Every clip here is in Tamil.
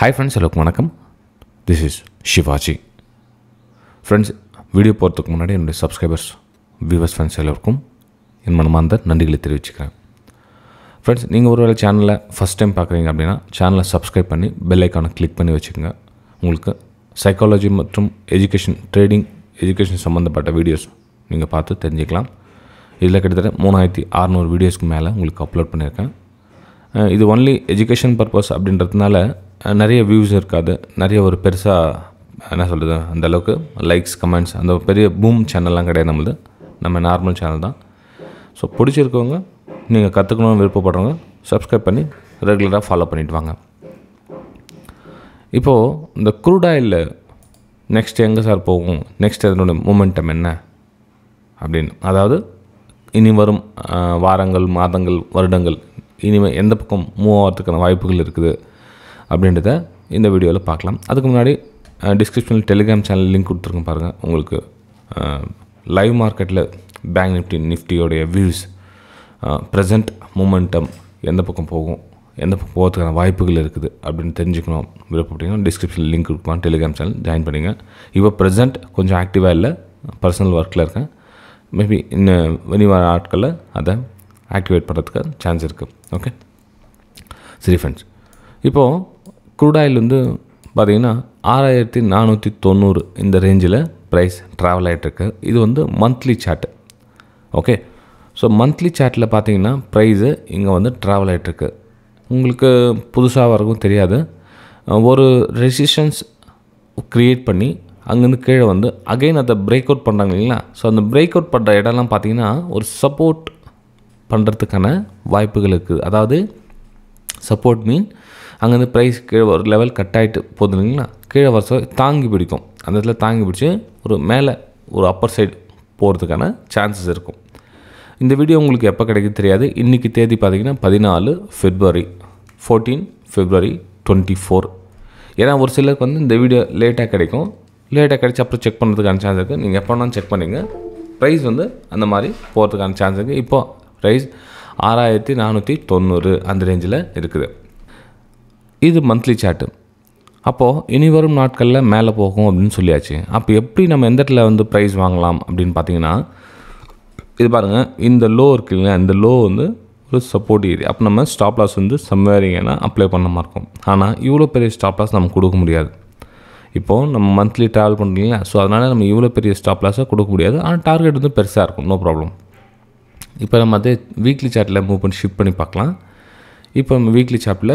ஹாய் ஃப்ரெண்ட்ஸ் எல்லாருக்கும் வணக்கம் this is Shivaji friends video போகிறதுக்கு முன்னாடி என்னுடைய சப்ஸ்கிரைபர்ஸ் வியூவர்ஸ் ஃப்ரெண்ட்ஸ் எல்லாருக்கும் என் மனமார்ந்த நன்றிகளை தெரிவிச்சுக்கிறேன் ஃப்ரெண்ட்ஸ் நீங்கள் ஒரு வேளை சேனலில் ஃபஸ்ட் டைம் பார்க்குறீங்க அப்படின்னா சேனலை சப்ஸ்கிரைப் பண்ணி பெல் ஐக்கானை கிளிக் பண்ணி வச்சுக்கோங்க உங்களுக்கு சைக்காலஜி மற்றும் எஜுகேஷன் ட்ரேடிங் எஜுகேஷன் சம்மந்தப்பட்ட வீடியோஸ் நீங்கள் பார்த்து தெரிஞ்சுக்கலாம் இதில் கிட்டத்தட்ட மூணாயிரத்தி அறநூறு வீடியோஸ்க்கு மேலே உங்களுக்கு அப்லோட் பண்ணியிருக்கேன் இது ஒன்லி எஜுகேஷன் பர்பஸ் அப்படின்றதுனால நிறைய வியூஸ் இருக்காது நிறைய ஒரு பெருசாக என்ன சொல்கிறது அந்தளவுக்கு லைக்ஸ் கமெண்ட்ஸ் அந்த பெரிய பூம் சேனல்லாம் கிடையாது நம்மளது நம்ம நார்மல் சேனல் தான் ஸோ பிடிச்சிருக்கவங்க நீங்கள் கற்றுக்கணும்னு விருப்பப்படுறவங்க சப்ஸ்கிரைப் பண்ணி ரெகுலராக ஃபாலோ பண்ணிட்டு வாங்க இப்போது இந்த குரூடாயில் நெக்ஸ்ட் எங்கே சார் போகும் நெக்ஸ்ட் அதனுடைய மூமெண்டம் என்ன அப்படின்னு அதாவது இனி வரும் வாரங்கள் மாதங்கள் வருடங்கள் இனிமேல் எந்த பக்கம் மூவ் ஆகிறதுக்கான வாய்ப்புகள் இருக்குது அப்படின்றத இந்த வீடியோவில் பார்க்கலாம் அதுக்கு முன்னாடி டிஸ்கிரிப்ஷனில் டெலிகிராம் சேனல் லிங்க் கொடுத்துருக்கோம் பாருங்கள் உங்களுக்கு லைவ் மார்க்கெட்டில் பேங்க் நிஃப்டி நிஃப்டியோடைய வியூஸ் ப்ரெசண்ட் மூமெண்டம் எந்த பக்கம் போகும் எந்த பக்கம் போகிறதுக்கான வாய்ப்புகள் இருக்குது அப்படின்னு தெரிஞ்சுக்கணும் விருப்பப்பட்டீங்கன்னா டிஸ்கிரிப்ஷனில் லிங்க் கொடுப்பான் டெலிகிராம் சேனல் ஜாயின் பண்ணிங்க இப்போ ப்ரெசென்ட் கொஞ்சம் ஆக்டிவாக இல்லை பர்சனல் ஒர்க்கில் இருக்கேன் மேபி இன்னும் வெளிவார ஆட்களில் அதை ஆக்டிவேட் பண்ணுறதுக்கு சான்ஸ் இருக்குது ஓகே சரி ஃப்ரெண்ட்ஸ் இப்போது க்ரூட் ஆயில் வந்து பார்த்திங்கன்னா ஆறாயிரத்தி நானூற்றி தொண்ணூறு இந்த ரேஞ்சில் ப்ரைஸ் ட்ராவல் ஆகிட்டுருக்கு இது வந்து monthly chart okay so monthly சார்ட்டில் பார்த்தீங்கன்னா ப்ரைஸு இங்கே வந்து ட்ராவல் ஆகிட்டுருக்கு உங்களுக்கு புதுசாக வரக்கும் தெரியாது ஒரு ரெசிஸ்டன்ஸ் க்ரியேட் பண்ணி அங்கேருந்து கீழே வந்து அகைன் அதை பிரேக் அவுட் பண்ணுறாங்க இல்லைங்களா ஸோ அந்த பிரேக் அவுட் பண்ணுற இடம்லாம் பார்த்திங்கன்னா ஒரு சப்போர்ட் பண்ணுறதுக்கான வாய்ப்புகள் இருக்குது அதாவது சப்போர்ட் மீன் அங்கேருந்து ப்ரைஸ் கீழே ஒரு லெவல் கட் ஆகிட்டு போகுது இல்லைங்களா கீழே வர தாங்கி பிடிக்கும் அந்த இடத்துல தாங்கி பிடிச்சி ஒரு மேலே ஒரு அப்பர் சைடு போகிறதுக்கான சான்சஸ் இருக்கும் இந்த வீடியோ உங்களுக்கு எப்போ கிடைக்கும் தெரியாது இன்றைக்கி தேதி பார்த்திங்கன்னா பதினாலு February fourteen February twenty four ஏன்னா ஒரு சிலருக்கு வந்து இந்த வீடியோ லேட்டாக கிடைக்கும் லேட்டாக கிடைச்சி அப்புறம் செக் பண்ணுறதுக்கான சான்ஸ் இருக்குது நீங்கள் வேணாலும் செக் பண்ணிங்க ப்ரைஸ் வந்து அந்த மாதிரி போகிறதுக்கான சான்ஸ் இருக்குது இப்போது ப்ரைஸ் ஆறாயிரத்தி நானூற்றி தொண்ணூறு அந்த ரேஞ்சில் இருக்குது இது மந்த்லி சார்ட்டு அப்போது இனி வரும் நாட்களில் மேலே போகும் அப்படின்னு சொல்லியாச்சு அப்போ எப்படி நம்ம எந்த இடத்துல வந்து ப்ரைஸ் வாங்கலாம் அப்படின்னு பார்த்தீங்கன்னா இது பாருங்கள் இந்த லோ இருக்கு இல்லையா இந்த லோ வந்து ஒரு சப்போர்ட் ஏரியா அப்போ நம்ம ஸ்டாப் லாஸ் வந்து சம்வேரிங்கன்னா அப்ளை பண்ண மாதிரி இருக்கும் ஆனால் இவ்வளோ பெரிய ஸ்டாப் லாஸ் நம்ம கொடுக்க முடியாது இப்போது நம்ம மந்த்லி ட்ராவல் பண்ணுறீங்களா ஸோ அதனால் நம்ம இவ்வளோ பெரிய ஸ்டாப் லாஸாக கொடுக்க முடியாது ஆனால் டார்கெட் வந்து பெருசாக இருக்கும் நோ ப்ராப்ளம் இப்போ நம்ம அதே வீக்லி சார்ட்டில் மூவ் பண்ணி ஷிஃப்ட் பண்ணி பார்க்கலாம் இப்போ நம்ம வீக்லி சார்ட்டில்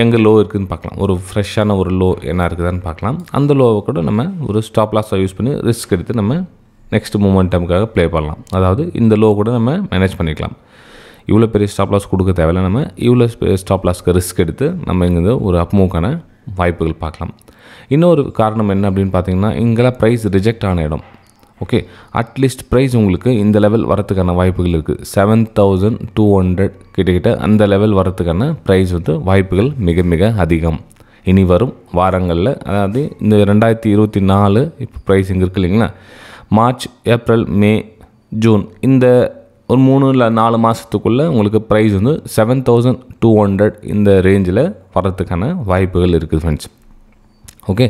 எங்கே லோ இருக்குதுன்னு பார்க்கலாம் ஒரு ஃப்ரெஷ்ஷான ஒரு லோ என்ன இருக்குதான்னு பார்க்கலாம் அந்த லோவை கூட நம்ம ஒரு ஸ்டாப் லாஸாக யூஸ் பண்ணி ரிஸ்க் எடுத்து நம்ம நெக்ஸ்ட் மூமெண்டமுக்காக ப்ளே பண்ணலாம் அதாவது இந்த லோ கூட நம்ம மேனேஜ் பண்ணிக்கலாம் இவ்வளோ பெரிய ஸ்டாப் லாஸ் கொடுக்க தேவையில்ல நம்ம இவ்வளோ பெரிய ஸ்டாப் லாஸ்க்கு ரிஸ்க் எடுத்து நம்ம இங்கே ஒரு அப்மூவ்க்கான வாய்ப்புகள் பார்க்கலாம் இன்னொரு காரணம் என்ன அப்படின்னு பார்த்தீங்கன்னா இங்கெல்லாம் ப்ரைஸ் ரிஜெக்ட் ஆன இடம் ஓகே அட்லீஸ்ட் ப்ரைஸ் உங்களுக்கு இந்த லெவல் வரத்துக்கான வாய்ப்புகள் இருக்குது செவன் தௌசண்ட் டூ ஹண்ட்ரட் கிட்டக்கிட்ட அந்த லெவல் வரத்துக்கான ப்ரைஸ் வந்து வாய்ப்புகள் மிக மிக அதிகம் இனி வரும் வாரங்களில் அதாவது இந்த ரெண்டாயிரத்தி இருபத்தி நாலு இப்போ ப்ரைஸ் இங்கே இருக்குது இல்லைங்களா மார்ச் ஏப்ரல் மே ஜூன் இந்த ஒரு மூணு இல்லை நாலு மாதத்துக்குள்ளே உங்களுக்கு ப்ரைஸ் வந்து செவன் தௌசண்ட் டூ ஹண்ட்ரட் இந்த ரேஞ்சில் வரத்துக்கான வாய்ப்புகள் இருக்குது ஃப்ரெண்ட்ஸ் ஓகே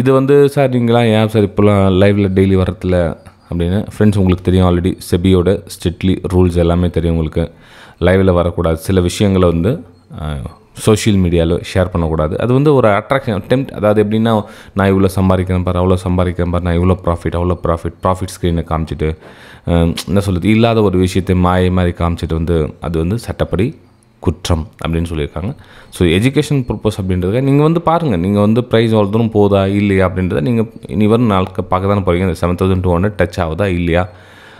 இது வந்து சார் நீங்களாம் ஏன் சார் இப்போலாம் லைவில் டெய்லி வரத்தில் அப்படின்னு ஃப்ரெண்ட்ஸ் உங்களுக்கு தெரியும் ஆல்ரெடி செபியோட ஸ்ட்ரிக்ட்லி ரூல்ஸ் எல்லாமே தெரியும் உங்களுக்கு லைவில் வரக்கூடாது சில விஷயங்களை வந்து சோஷியல் மீடியாவில் ஷேர் பண்ணக்கூடாது அது வந்து ஒரு அட்ராக்ஷன் டெம்ட் அதாவது எப்படின்னா நான் இவ்வளோ சம்பாதிக்கிறேன் பாரு அவ்வளோ சம்பாதிக்கிறேன் பாரு நான் இவ்வளோ ப்ராஃபிட் அவ்வளோ ப்ராஃபிட் ப்ராஃபிட் ஸ்க்ரீனை காமிச்சிட்டு என்ன சொல்லுது இல்லாத ஒரு விஷயத்தை மாய மாதிரி காமிச்சிட்டு வந்து அது வந்து சட்டப்படி குற்றம் அப்படின்னு சொல்லியிருக்காங்க ஸோ எஜுகேஷன் பர்பஸ் அப்படின்றத நீங்கள் வந்து பாருங்கள் நீங்கள் வந்து ப்ரைஸ் வளர்த்தணும் தூரம் போதா இல்லையா அப்படின்றத நீங்கள் இனி வரும் நாளுக்கு பார்க்க தானே போகிறீங்க இந்த seven thousand two hundred touch ஆகுதா இல்லையா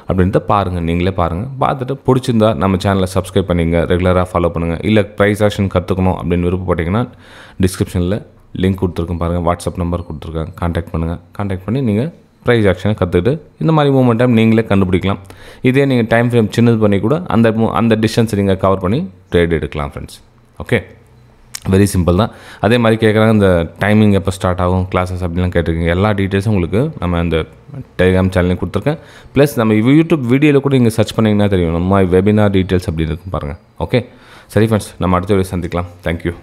அப்படின்றத பாருங்கள் நீங்களே பாருங்கள் பார்த்துட்டு பிடிச்சிருந்தா நம்ம சேனலை சப்ஸ்கிரைப் பண்ணிங்க ரெகுலராக ஃபாலோ பண்ணுங்கள் இல்லை ப்ரைஸ் ஆக்ஷன் கற்றுக்கணும் அப்படின்னு விருப்பப்பட்டீங்கன்னா டிஸ்கிரிப்ஷனில் லிங்க் கொடுத்துருக்கோம் பாருங்கள் வாட்ஸ்அப் நம்பர் கொடுத்துருக்காங்க காண்டாக்ட் பண்ணுங்கள் காண்டாக்ட் பண்ணி நீங்கள் ப்ரைஸ் ஆக்ஷனை கற்றுக்கிட்டு இந்த மாதிரி மூமெண்ட் டைம் நீங்களே கண்டுபிடிக்கலாம் இதே நீங்கள் டைம் ஃப்ரேம் சின்னது பண்ணி கூட அந்த அந்த டிஸ்டன்ஸை நீங்கள் கவர் பண்ணி ட்ரேட் எடுக்கலாம் ஃப்ரெண்ட்ஸ் ஓகே வெரி சிம்பிள் தான் அதே மாதிரி கேட்குறாங்க இந்த டைமிங் எப்போ ஸ்டார்ட் ஆகும் கிளாஸஸ் அப்படிலாம் கேட்டிருக்கீங்க எல்லா டீட்டெயில்ஸும் உங்களுக்கு நம்ம இந்த டெலிகிராம் சேனலையும் கொடுத்துருக்கேன் ப்ளஸ் நம்ம யூடியூப் வீடியோவில் கூட நீங்கள் சர்ச் பண்ணிங்கன்னா தெரியும் நம்ம வெபினார் டீட்டெயில்ஸ் அப்படின்னு இருக்கும் பாருங்கள் ஓகே சரி ஃப்ரெண்ட்ஸ் நம்ம அடுத்த வீடியோ சந்திக்கலாம் தேங்க்யூ